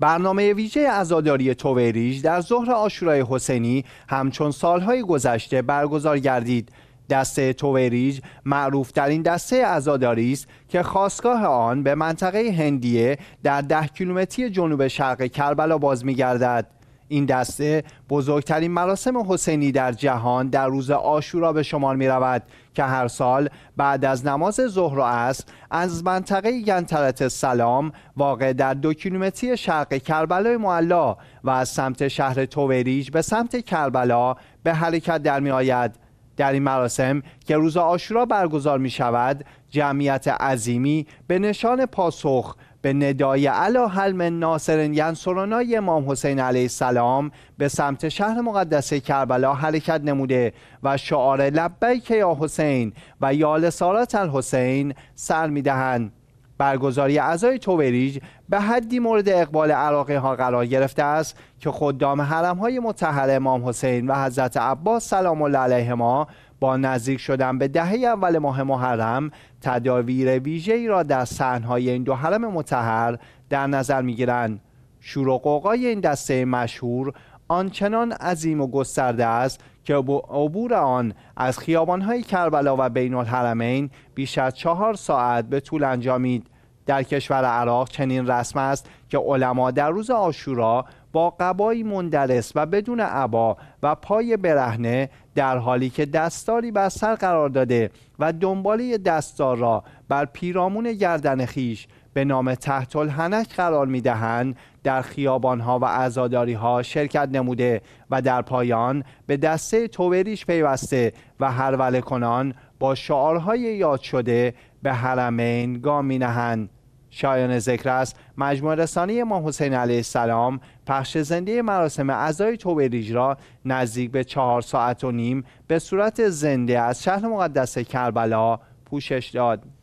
برنامه ویژه ازاداری توریج در ظهر آشورای حسینی همچون سالهای گذشته برگزار گردید دسته توریج معروف در این دسته عزاداری است که خواستگاه آن به منطقه هندیه در ده کیلومتری جنوب شرق کربلا باز می‌گردد. این دسته بزرگترین مراسم حسینی در جهان در روز آشورا به شمال می رود که هر سال بعد از نماز ظهر و از منطقه ینترت سلام واقع در دو کیلومتری شرق کربلای معلا و از سمت شهر توریج به سمت کربلا به حرکت در می آید. در این مراسم که روز آشورا برگزار می شود جمعیت عظیمی به نشان پاسخ به ندای علا حلم ناصر ینصرنا امام حسین علیه السلام به سمت شهر مقدس کربلا حرکت نموده و شعار لبیک یا حسین و یال سارت الحسین سر میدهند برگزاری اعضای توبریج به حدی مورد اقبال عراقی ها قرار گرفته است که خدام حرم های متحر امام حسین و حضرت عباس سلام الله ما با نزدیک شدن به دهه اول ماه محرم تداویر ای را در صحن‌های این دو حرم متحر در نظر می‌گیرند. شور و قوقای این دسته مشهور آنچنان عظیم و گسترده است که با عبور آن از خیابانهای کربلا و بین الحرمین بیش از چهار ساعت به طول انجامید در کشور عراق چنین رسم است که علما در روز آشورا با قبایی مندرس و بدون عبا و پای برهنه در حالی که دستاری بر سر قرار داده و دنباله دستار را بر پیرامون گردن خیش به نام تحت الحنک قرار می دهند در خیابانها و ازاداریها ها شرکت نموده و در پایان به دسته توبریش پیوسته و هر کنان با شعارهای یاد شده به حرمین گام می نهند شایان ذکر است مجموعه رسانی امام حسین علیه السلام پخش زنده مراسم عزای توبریج را نزدیک به چهار ساعت و نیم به صورت زنده از شهر مقدس کربلا پوشش داد